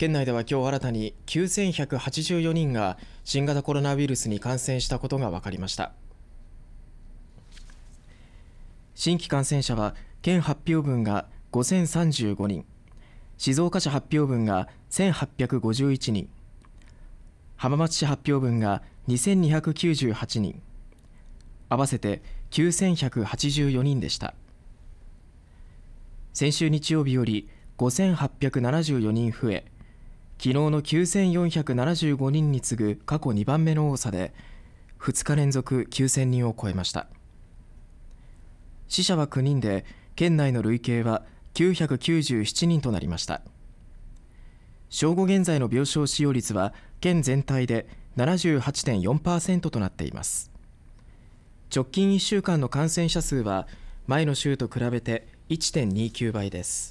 県内では今日新たに9184人が新型コロナウイルスに感染したことが分かりました新規感染者は県発表分が5035人静岡市発表分が1851人浜松市発表分が2298人合わせて9184人でした先週日曜日より5874人増え昨日の9475人に次ぐ過去2番目の多さで2日連続9000人を超えました死者は9人で県内の累計は997人となりました正午現在の病床使用率は県全体で78.4%となっています直近1週間の感染者数は前の週と比べて1.29倍です